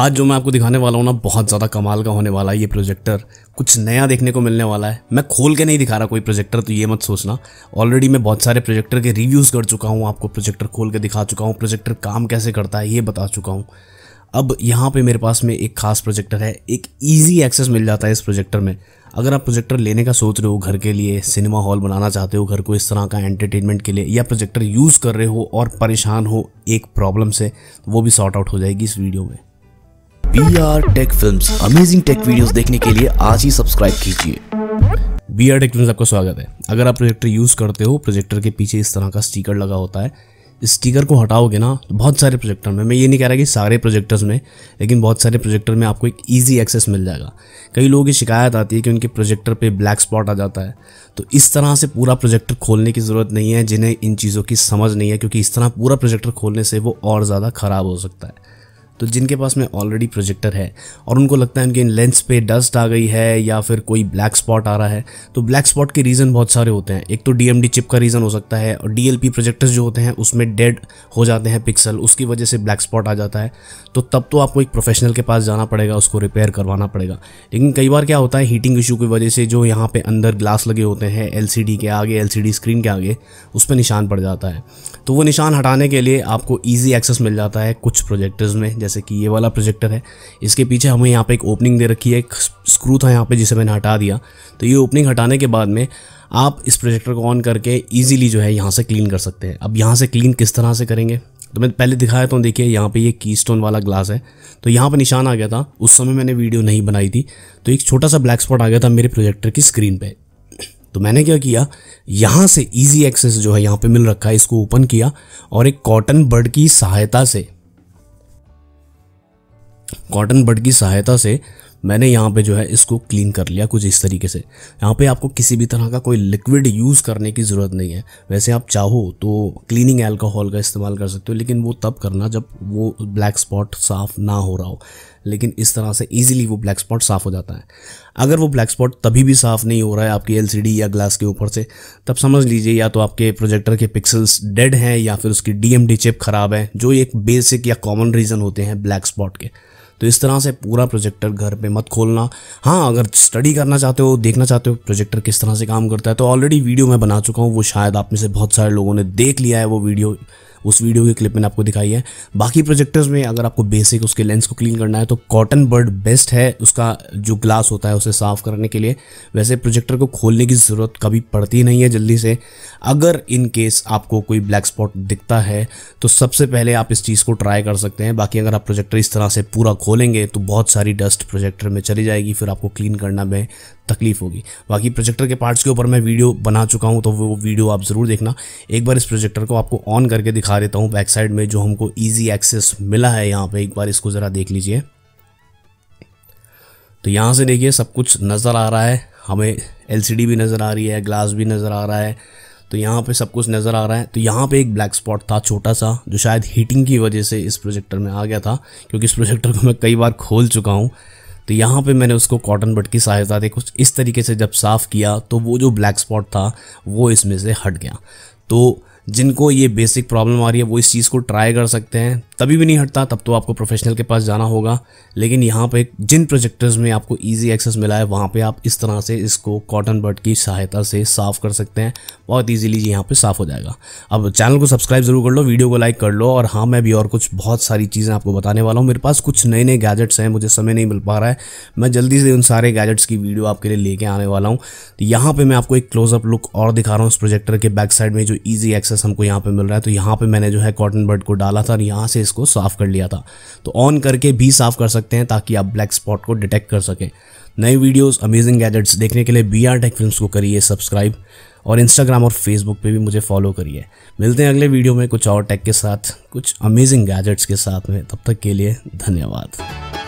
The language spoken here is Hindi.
आज जो मैं आपको दिखाने वाला हूँ ना बहुत ज़्यादा कमाल का होने वाला है ये प्रोजेक्टर कुछ नया देखने को मिलने वाला है मैं खोल के नहीं दिखा रहा कोई प्रोजेक्टर तो ये मत सोचना ऑलरेडी मैं बहुत सारे प्रोजेक्टर के रिव्यूज़ कर चुका हूँ आपको प्रोजेक्टर खोल के दिखा चुका हूँ प्रोजेक्टर काम कैसे करता है ये बता चुका हूँ अब यहाँ पर मेरे पास में एक खास प्रोजेक्टर है एक ईजी एक्सेस मिल जाता है इस प्रोजेक्टर में अगर आप प्रोजेक्टर लेने का सोच रहे हो घर के लिए सिनेमा हॉल बनाना चाहते हो घर को इस तरह का एंटरटेनमेंट के लिए या प्रोजेक्टर यूज़ कर रहे हो और परेशान हो एक प्रॉब्लम से तो वो भी सॉर्ट आउट हो जाएगी इस वीडियो में B R tech film amazing tech video देखने के लिए आज ही सब्सक्राइब कीजिए बी आर टेक फिल्म आपका स्वागत है अगर आप प्रोजेक्टर यूज़ करते हो प्रोजेक्टर के पीछे इस तरह का स्टिकर लगा होता है इस स्टिकर को हटाओगे ना तो बहुत सारे प्रोजेक्टर में मैं ये नहीं कह रहा कि सारे प्रोजेक्टर्स में लेकिन बहुत सारे प्रोजेक्टर में आपको एक ईजी एक्सेस मिल जाएगा कई लोगों की शिकायत आती है कि उनके प्रोजेक्टर पे ब्लैक स्पॉट आ जाता है तो इस तरह से पूरा प्रोजेक्टर खोलने की ज़रूरत नहीं है जिन्हें इन चीज़ों की समझ नहीं है क्योंकि इस तरह पूरा प्रोजेक्टर खोलने से वो और ज़्यादा ख़राब हो सकता है तो जिनके पास में ऑलरेडी प्रोजेक्टर है और उनको लगता है उनके लेंस पे डस्ट आ गई है या फिर कोई ब्लैक स्पॉट आ रहा है तो ब्लैक स्पॉट के रीज़न बहुत सारे होते हैं एक तो डी चिप का रीज़न हो सकता है और डी प्रोजेक्टर्स जो होते हैं उसमें डेड हो जाते हैं पिक्सल उसकी वजह से ब्लैक स्पॉट आ जाता है तो तब तो आपको एक प्रोफेशनल के पास जाना पड़ेगा उसको रिपेयर करवाना पड़ेगा लेकिन कई बार क्या होता है हीटिंग इशू की वजह से जो यहाँ पे अंदर ग्लास लगे होते हैं एल के आगे एल स्क्रीन के आगे उस पर निशान पड़ जाता है तो वो निशान हटाने के लिए आपको ईजी एक्सेस मिल जाता है कुछ प्रोजेक्टर्स में जैसे जैसे कि ये वाला प्रोजेक्टर है इसके पीछे हमें यहाँ पे एक ओपनिंग दे रखी है एक स्क्रू था यहाँ पे जिसे मैंने हटा दिया तो ये ओपनिंग हटाने के बाद में आप इस प्रोजेक्टर को ऑन करके ईजिली जो है यहाँ से क्लीन कर सकते हैं अब यहाँ से क्लीन किस तरह से करेंगे तो मैं पहले दिखाया तो देखिए यहाँ पे ये की स्टोन वाला ग्लास है तो यहाँ पे निशान आ गया था उस समय मैंने वीडियो नहीं बनाई थी तो एक छोटा सा ब्लैक स्पॉट आ गया था मेरे प्रोजेक्टर की स्क्रीन पे तो मैंने क्या किया यहाँ से इजी एक्सेस जो है यहाँ पे मिल रखा है इसको ओपन किया और एक कॉटन बर्ड की सहायता से कॉटन बड की सहायता से मैंने यहाँ पे जो है इसको क्लीन कर लिया कुछ इस तरीके से यहाँ पे आपको किसी भी तरह का कोई लिक्विड यूज़ करने की ज़रूरत नहीं है वैसे आप चाहो तो क्लीनिंग अल्कोहल का इस्तेमाल कर सकते हो लेकिन वो तब करना जब वो ब्लैक स्पॉट साफ़ ना हो रहा हो लेकिन इस तरह से इजीली वो ब्लैक स्पॉट साफ़ हो जाता है अगर वो ब्लैक स्पॉट तभी भी साफ़ नहीं हो रहा है आपकी एल या ग्लास के ऊपर से तब समझ लीजिए या तो आपके प्रोजेक्टर के पिक्सल्स डेड हैं या फिर उसकी डी चिप ख़राब है जो एक बेसिक या कॉमन रीज़न होते हैं ब्लैक स्पॉट के तो इस तरह से पूरा प्रोजेक्टर घर पे मत खोलना हाँ अगर स्टडी करना चाहते हो देखना चाहते हो प्रोजेक्टर किस तरह से काम करता है तो ऑलरेडी वीडियो मैं बना चुका हूँ वो शायद आप में से बहुत सारे लोगों ने देख लिया है वो वीडियो उस वीडियो के क्लिप मैंने आपको दिखाई है बाकी प्रोजेक्टर्स में अगर आपको बेसिक उसके लेंस को क्लीन करना है तो कॉटन बर्ड बेस्ट है उसका जो ग्लास होता है उसे साफ़ करने के लिए वैसे प्रोजेक्टर को खोलने की ज़रूरत कभी पड़ती नहीं है जल्दी से अगर इन केस आपको कोई ब्लैक स्पॉट दिखता है तो सबसे पहले आप इस चीज़ को ट्राई कर सकते हैं बाकी अगर आप प्रोजेक्टर इस तरह से पूरा खोलेंगे तो बहुत सारी डस्ट प्रोजेक्टर में चली जाएगी फिर आपको क्लीन करना में तकलीफ होगी बाकी प्रोजेक्टर के पार्ट्स के ऊपर मैं वीडियो बना चुका हूँ तो वो वीडियो आप ज़रूर देखना एक बार इस प्रोजेक्टर को आपको ऑन करके दिखा देता हूँ बैक साइड में जो हमको ईजी एक्सेस मिला है यहाँ पर एक बार इसको ज़रा देख लीजिए तो यहाँ से देखिए सब कुछ नज़र आ रहा है हमें एलसीडी भी नज़र आ रही है ग्लास भी नज़र आ रहा है तो यहाँ पे सब कुछ नज़र आ रहा है तो यहाँ पे एक ब्लैक स्पॉट था छोटा सा जो शायद हीटिंग की वजह से इस प्रोजेक्टर में आ गया था क्योंकि इस प्रोजेक्टर को मैं कई बार खोल चुका हूँ तो यहाँ पे मैंने उसको कॉटन बट की सहायता से कुछ इस तरीके से जब साफ़ किया तो वो जो ब्लैक स्पॉट था वो इसमें से हट गया तो जिनको ये बेसिक प्रॉब्लम आ रही है वो इस चीज़ को ट्राई कर सकते हैं तभी भी नहीं हटता तब तो आपको प्रोफेशनल के पास जाना होगा लेकिन यहाँ पे जिन प्रोजेक्टर्स में आपको इजी एक्सेस मिला है वहाँ पे आप इस तरह से इसको कॉटन बर्ड की सहायता से साफ़ कर सकते हैं बहुत ईजिली यहाँ पे साफ़ हो जाएगा अब चैनल को सब्सक्राइब ज़रूर कर लो वीडियो को लाइक कर लो और हाँ मैं भी और कुछ बहुत सारी चीज़ें आपको बताने वाला हूँ मेरे पास कुछ नए नए गैजेट्स हैं मुझे समय नहीं मिल पा रहा है मैं जल्दी से उन सारे गैजेट्स की वीडियो आपके लिए लेके आने वाला हूँ तो यहाँ पर मैं आपको एक क्लोजअप लुक और दिखा रहा हूँ उस प्रोजेक्टर के बैक साइड में जो ईजी एक्सेस हमको यहाँ पर मिल रहा है तो यहाँ पर मैंने जो है कॉटन बर्ड को डाला था और यहाँ से इसको साफ़ कर लिया था तो ऑन करके भी साफ़ कर सकते हैं ताकि आप ब्लैक स्पॉट को डिटेक्ट कर सकें नई वीडियोस अमेजिंग गैजेट्स देखने के लिए बी आर टेक फिल्म को करिए सब्सक्राइब और इंस्टाग्राम और फेसबुक पे भी मुझे फॉलो करिए मिलते हैं अगले वीडियो में कुछ और टेक के साथ कुछ अमेजिंग गैजेट्स के साथ में तब तक के लिए धन्यवाद